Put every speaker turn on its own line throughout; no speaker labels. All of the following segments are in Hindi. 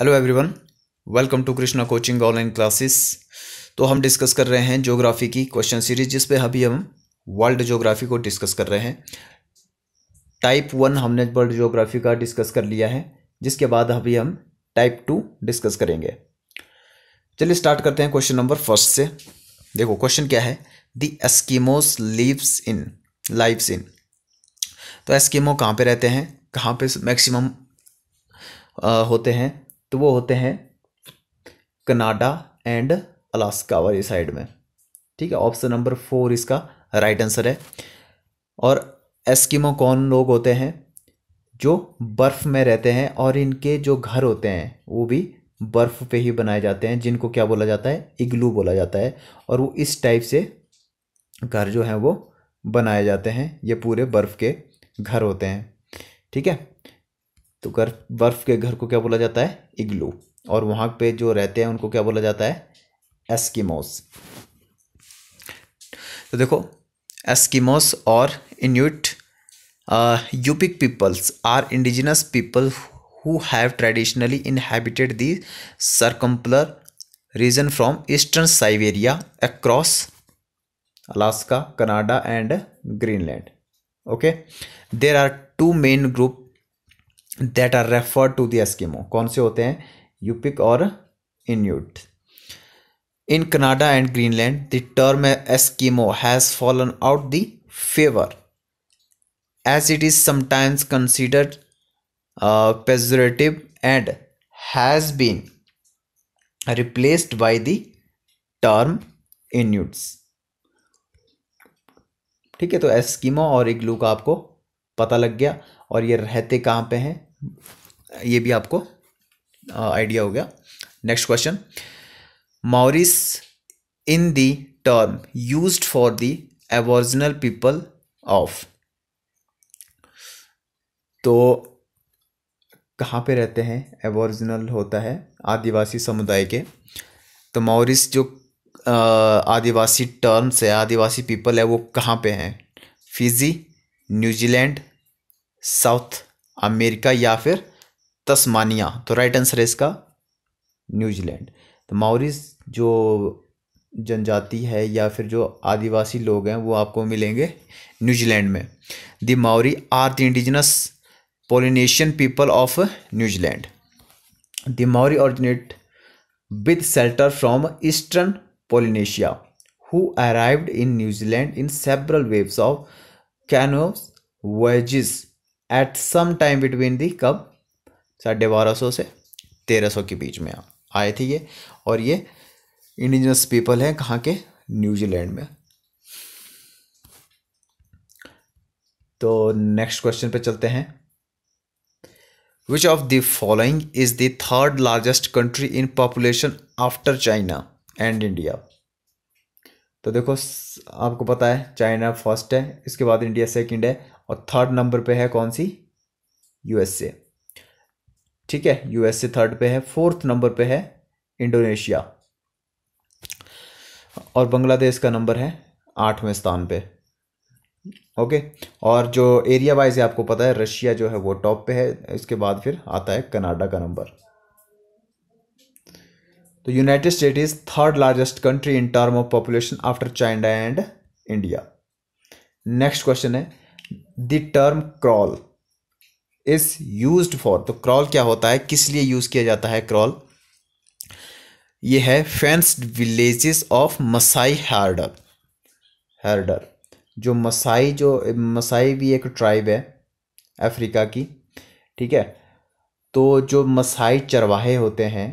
Hello everyone welcome to Krishna coaching online classes तो हम डिस्कस कर रहे हैं ज्योग्राफी की क्वेश्चन सीरीज जिस पे अभी हम वर्ल्ड ज्योग्राफी को डिस्कस कर रहे हैं टाइप वन हमने वर्ल्ड ज्योग्राफी का डिस्कस कर लिया है जिसके बाद अभी हम टाइप टू डिस्कस करेंगे चलिए स्टार्ट करते हैं क्वेश्चन नंबर फर्स्ट से देखो क्वेश्चन क्या है the Eskimos lives in lives in तो एस्कीमो कहाँ पे रहते हैं कहाँ पे मैक्सिमम होते हैं तो वो होते हैं कनाडा एंड अलास्का वाली साइड में ठीक है ऑप्शन नंबर फोर इसका राइट आंसर है और एस्किमो कौन लोग होते हैं जो बर्फ़ में रहते हैं और इनके जो घर होते हैं वो भी बर्फ़ पे ही बनाए जाते हैं जिनको क्या बोला जाता है इग्लू बोला जाता है और वो इस टाइप से घर जो हैं वो बनाए जाते हैं ये पूरे बर्फ़ के घर होते हैं ठीक है तो गर्फ बर्फ के घर को क्या बोला जाता है इग्लू और वहां पे जो रहते हैं उनको क्या बोला जाता है एस्किमोस तो देखो एस्किमोस और Inuit Yupik peoples are indigenous people who have traditionally inhabited the circumpolar region from eastern Siberia across Alaska Canada and Greenland okay there are two main group that are referred to the Eskimo कौन से होते हैं यूपिक और Inuit in Canada and Greenland the term Eskimo has fallen out the favour as it is sometimes considered pejorative and has been replaced by the term inuits ठीक है तो एस्किमो और इग्लू का आपको पता लग गया और ये रहते कहाँ पे हैं ये भी आपको आइडिया हो गया next question Maori in the term use for the aboriginal people of तो कहाँ पे रहते हैं एवोरिजिनल होता है आदिवासी समुदाय के तो मॉरिस जो आदिवासी टर्म्स है आदिवासी पीपल है वो कहाँ पे हैं फिजी न्यूजीलैंड साउथ अमेरिका या फिर तस्मानिया तो राइट आंसर है इसका न्यूजीलैंड तो माओरीज जो जनजाति है या फिर जो आदिवासी लोग हैं वो आपको मिलेंगे न्यूजीलैंड में the Maori are the indigenous Polynesian people of New Zealand the Maori originate with settlers from eastern Polynesia who arrived in New Zealand in several waves of of voyages at some time between the कब साढ़े बारह सौ से तेरह सौ के बीच में आए थे ये और ये इंडिजिनस पीपल हैं कहाँ के न्यूजीलैंड में तो नेक्स्ट क्वेश्चन पे चलते हैं which of the following is the third largest country in population after China and India तो देखो आपको पता है चाइना फर्स्ट है इसके बाद इंडिया सेकंड है और थर्ड नंबर पे है कौन सी यूएसए ठीक है यूएसए थर्ड पे है फोर्थ नंबर पे है इंडोनेशिया और बांग्लादेश का नंबर है आठवें स्थान पे ओके और जो एरिया वाइज है आपको पता है रशिया जो है वो टॉप पे है इसके बाद फिर आता है कनाडा का नंबर तो United State is third largest country in term of population after China and India next question है the term kraal is use for तो क्रॉल क्या होता है किस लिए यूज़ किया जाता है क्रॉल ये है fenced villages of Masai herder herder जो मसाई जो मसाई भी एक ट्राइब है अफ्रीका की ठीक है तो जो मसाई चरवाहे होते हैं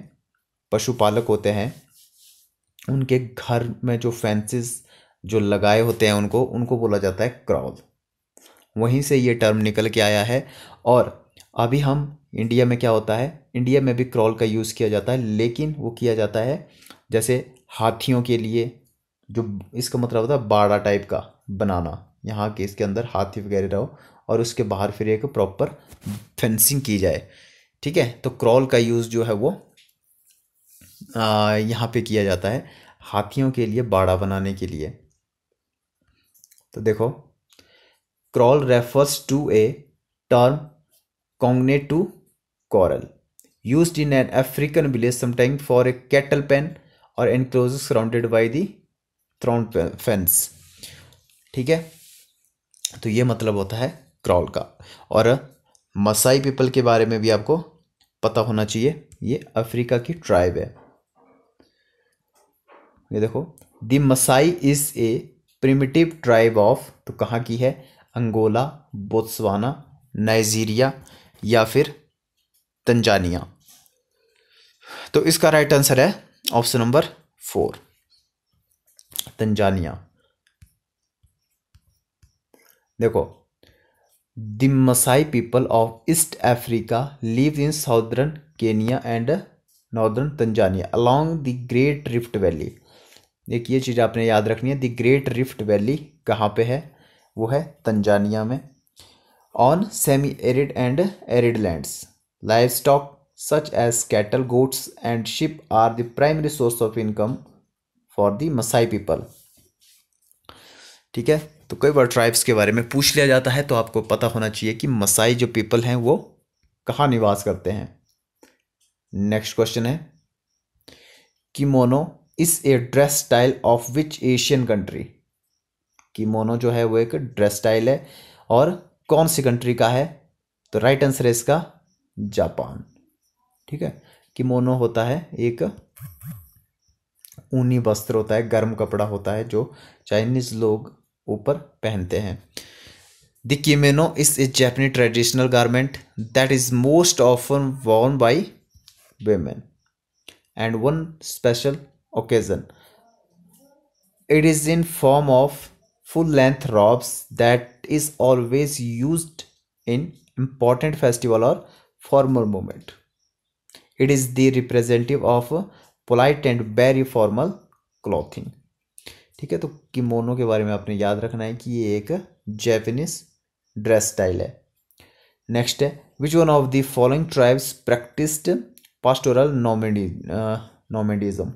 पशुपालक होते हैं उनके घर में जो फेंसेस जो लगाए होते हैं उनको उनको बोला जाता है क्रॉल वहीं से ये टर्म निकल के आया है और अभी हम इंडिया में क्या होता है इंडिया में भी क्रॉल का यूज़ किया जाता है लेकिन वो किया जाता है जैसे हाथियों के लिए जो इसका मतलब होता है बाड़ा टाइप का बनाना यहाँ के इसके अंदर हाथी वगैरह रहो और उसके बाहर फिर एक प्रॉपर फेंसिंग की जाए ठीक है तो क्रॉल का यूज़ जो है वो यहाँ पे किया जाता है हाथियों के लिए बाड़ा बनाने के लिए तो देखो kraal refers to a term cognate to corral use in an African village sometime for a cattle pen और enclose surrounded by the thorn fence ठीक है तो ये मतलब होता है क्रॉल का और मसाई पीपल के बारे में भी आपको पता होना चाहिए ये अफ्रीका की ट्राइब है ये देखो the Masai is a primitive tribe of तो कहाँ की है अंगोला बोत्सवाना नाइजीरिया या फिर तंजानिया तो इसका राइट आंसर है ऑप्शन नंबर फोर तंजानिया देखो the Masai people of East Africa live in southern Kenya and northern Tanzania along the great Rift Valley देखिए चीज़ आपने याद रखनी है द ग्रेट रिफ्ट वैली कहाँ पे है वो है तंजानिया में on semi arid and arid lands livestock such as cattle goats and sheep are the primary source of income for the Masai people ठीक है तो कई बार ट्राइब्स के बारे में पूछ लिया जाता है तो आपको पता होना चाहिए कि मसाई जो पीपल हैं वो कहाँ निवास करते हैं नेक्स्ट क्वेश्चन है kimono is a dress style of which Asian country मोनो जो है वो एक ड्रेस स्टाइल है और कौन सी कंट्री का है तो राइट आंसर है इसका जापान ठीक है किमोनो होता है एक ऊनी वस्त्र होता है गर्म कपड़ा होता है जो चाइनीज लोग ऊपर पहनते हैं the kimono is a Japanese traditional garment that is most often worn by women and on special occasion it is in form of full length robes that is always used in important festival or formal moment it is the representative of polite and very formal clothing ठीक है तो किमोनो के बारे में आपने याद रखना है कि ये एक जैपनीज ड्रेस स्टाइल है नेक्स्ट है which one of the following tribes practised pastoral नोमेडी नोमेडिज्म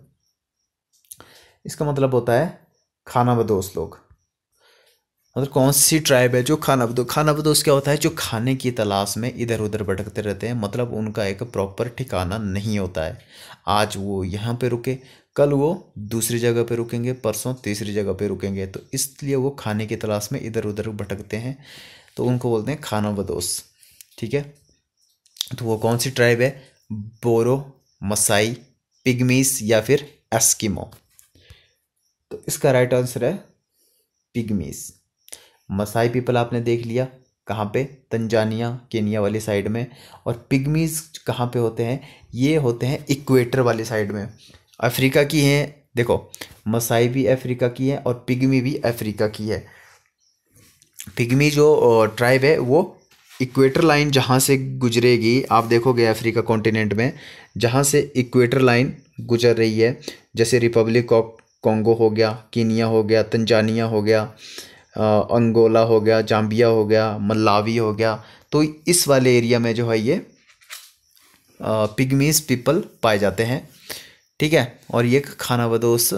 इसका मतलब होता है खाना बदोस लोग मतलब कौन सी ट्राइब है जो खाना बदोश खाना बदोश क्या होता है जो खाने की तलाश में इधर उधर भटकते रहते हैं मतलब उनका एक प्रॉपर ठिकाना नहीं होता है आज वो यहाँ पे रुके कल वो दूसरी जगह पे रुकेंगे परसों तीसरी जगह पे रुकेंगे तो इसलिए वो खाने की तलाश में इधर उधर भटकते हैं तो उनको बोलते हैं खाना बदोश ठीक है तो वो कौन सी ट्राइब है बोरो मसाई पिगमीस या फिर एस्किमो तो इसका राइट आंसर है पिगमीस मसाई पीपल आपने देख लिया कहाँ पे तंजानिया केनिया वाली साइड में और पिगमीज कहाँ पे होते हैं ये होते हैं इक्वेटर वाली साइड में अफ्रीका की हैं देखो मसाई भी अफ्रीका की है और पिगमी भी अफ्रीका की है पिगमी जो ट्राइब है वो इक्वेटर लाइन जहाँ से गुजरेगी आप देखोगे अफ्रीका कॉन्टिनेंट में जहाँ से इक्वेटर लाइन गुजर रही है जैसे रिपब्लिक ऑफ कॉन्गो हो गया कीनिया हो गया तंजानिया हो गया अंगोला हो गया जाम्बिया हो गया मलावी हो गया तो इस वाले एरिया में जो है ये पिगमीज पीपल पाए जाते हैं ठीक है और ये बदोस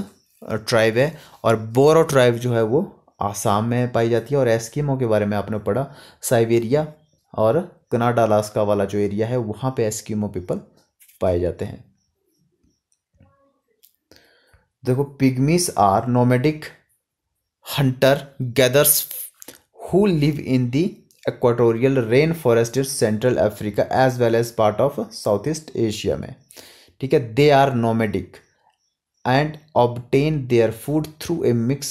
ट्राइब है और बोरो ट्राइब जो है वो आसाम में पाई जाती है और एस्किमो के बारे में आपने पढ़ा साइबेरिया और कनाडा अलास्का वाला जो एरिया है वहाँ पे एस्किमो पीपल पाए जाते हैं देखो pygmies are nomadic hunter gatherers who live in the equatorial rainforested central africa as well as part of southeast asia में ठीक They are nomadic and obtain their food through a mix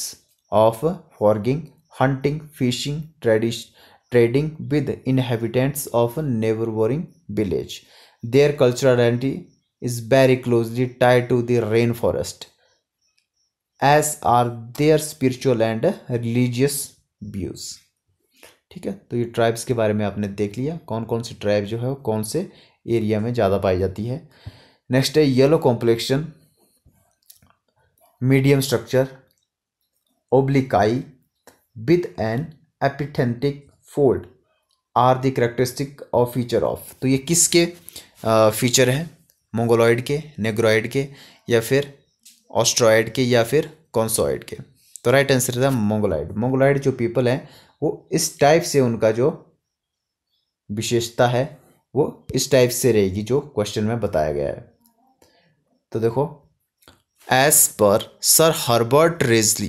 of foraging, hunting, fishing, trading with inhabitants of neighboring village. Their cultural identity is very closely tied to the rainforest. As are their spiritual and religious views ठीक है तो ये ट्राइब्स के बारे में आपने देख लिया कौन कौन सी ट्राइब जो है वो कौन से एरिया में ज़्यादा पाई जाती है नेक्स्ट है yellow complexion medium structure oblique eye with an epicanthic fold are the characteristic of feature of तो ये किसके फीचर हैं मंगोलॉइड के नेग्रॉइड के या फिर ऑस्ट्रॉयड के या फिर कॉन्सोइड के तो राइट आंसर था मंगोलाइड मंगोलाइड जो पीपल हैं वो इस टाइप से उनका जो विशेषता है वो इस टाइप से रहेगी जो क्वेश्चन में बताया गया है तो देखो as per sir Herbert Risley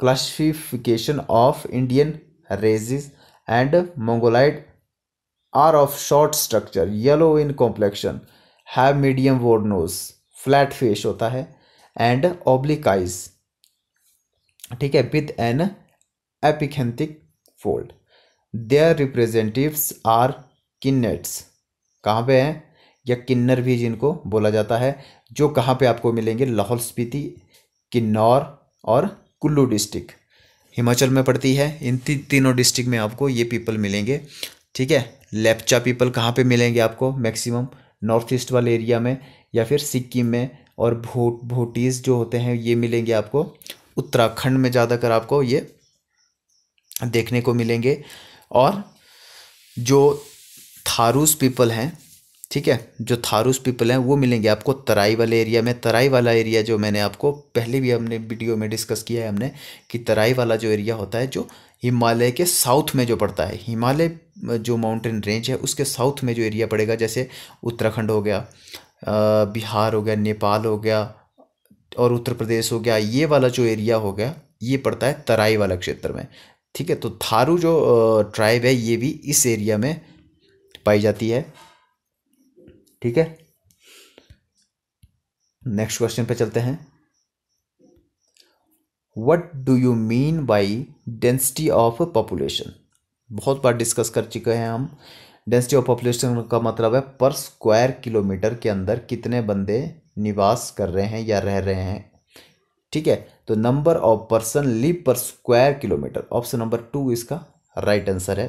classification of Indian races and Mongoloid are of short structure yellow in complexion have medium वोड नोज फ्लैट फेस होता है एंड ओब्लिकाइज ठीक है with an epicanthic fold their representatives are किन्नेट्स कहाँ पे हैं या किन्नर भी जिनको बोला जाता है जो कहाँ पे आपको मिलेंगे लाहौल स्पीति किन्नौर और कुल्लू डिस्ट्रिक्ट हिमाचल में पड़ती है इन ती, तीनों डिस्ट्रिक्ट में आपको ये पीपल मिलेंगे ठीक है लेपचा पीपल कहाँ पे मिलेंगे आपको मैक्सिमम नॉर्थ ईस्ट वाले एरिया में या फिर सिक्किम में और भोट भोटीज़ जो होते हैं ये मिलेंगे आपको उत्तराखंड में ज़्यादातर आपको ये देखने को मिलेंगे और जो थारूस पीपल हैं ठीक है जो थारूस पीपल हैं वो मिलेंगे आपको तराई वाले एरिया में तराई वाला एरिया जो मैंने आपको पहले भी हमने वीडियो में डिस्कस किया है हमने कि तराई वाला जो एरिया होता है जो हिमालय के साउथ में जो पड़ता है हिमालय जो माउंटेन रेंज है उसके साउथ में जो एरिया पड़ेगा जैसे उत्तराखंड हो गया बिहार हो गया नेपाल हो गया और उत्तर प्रदेश हो गया ये वाला जो एरिया हो गया ये पड़ता है तराई वाला क्षेत्र में ठीक है तो थारू जो ट्राइब है ये भी इस एरिया में पाई जाती है ठीक है नेक्स्ट क्वेश्चन पे चलते हैं what do you mean by density of population बहुत बार डिस्कस कर चुके हैं हम डेंसिटी ऑफ पॉपुलेशन का मतलब है पर स्क्वायर किलोमीटर के अंदर कितने बंदे निवास कर रहे हैं या रह रहे हैं ठीक है तो number of person live per square kilometre option number two इसका राइट right आंसर है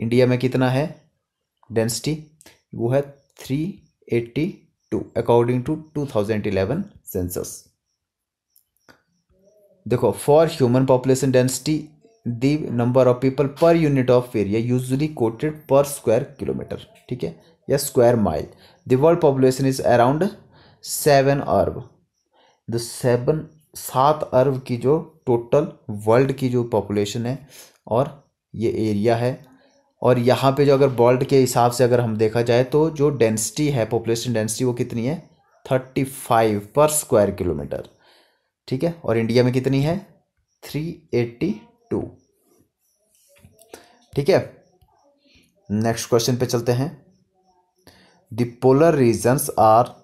इंडिया में कितना है डेंसिटी वो है three eighty two according to two thousand eleven census देखो for human population density the number of people per unit of area usually quoted per square kilometre ठीक है या square mile the world population is around seven अरब द सेवन सात अरब की जो टोटल वर्ल्ड की जो पॉपुलेशन है और ये एरिया है और यहाँ पे जो अगर वर्ल्ड के हिसाब से अगर हम देखा जाए तो जो डेंसिटी है पॉपुलेशन डेंसिटी वो कितनी है thirty five per square kilometre ठीक है और इंडिया में कितनी है थ्री एट्टी टू ठीक है नेक्स्ट क्वेश्चन पे चलते हैं the polar regions are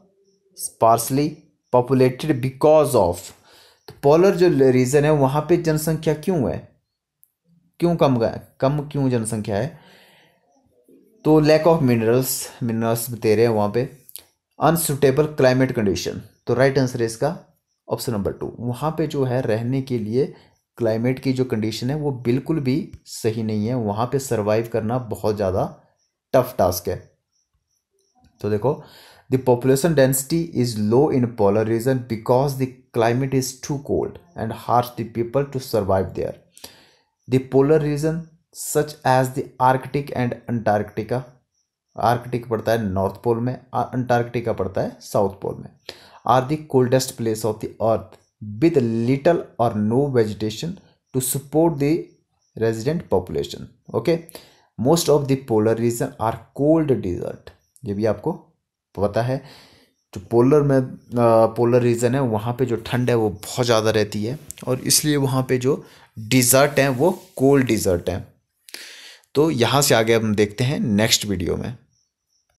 sparsely populated because of तो पोलर जो रीजन है वहाँ पे जनसंख्या क्यों है क्यों कम कम क्यों जनसंख्या है तो लैक ऑफ मिनरल्स मिनरल्स रहे हैं वहाँ पे अनसुटेबल क्लाइमेट कंडीशन तो राइट आंसर है इसका ऑप्शन नंबर टू वहाँ पे जो है रहने के लिए क्लाइमेट की जो कंडीशन है वो बिल्कुल भी सही नहीं है वहाँ पे सर्वाइव करना बहुत ज़्यादा टफ टास्क है तो देखो the population density is low in polar region because the climate is too cold and hard the people to survive there the polar region such as the Arctic and Antarctica Arctic पड़ता है नॉर्थ पोल में अंटार्कटिका पड़ता है साउथ पोल में are the coldest place of the earth with little or no vegetation to support the resident population okay most of the polar region are cold desert ये भी आपको पता है जो पोलर में पोलर रीजन है वहाँ पे जो ठंड है वो बहुत ज़्यादा रहती है और इसलिए वहाँ पे जो डिज़र्ट हैं वो कोल्ड डिज़र्ट हैं तो यहाँ से आगे हम देखते हैं नेक्स्ट वीडियो में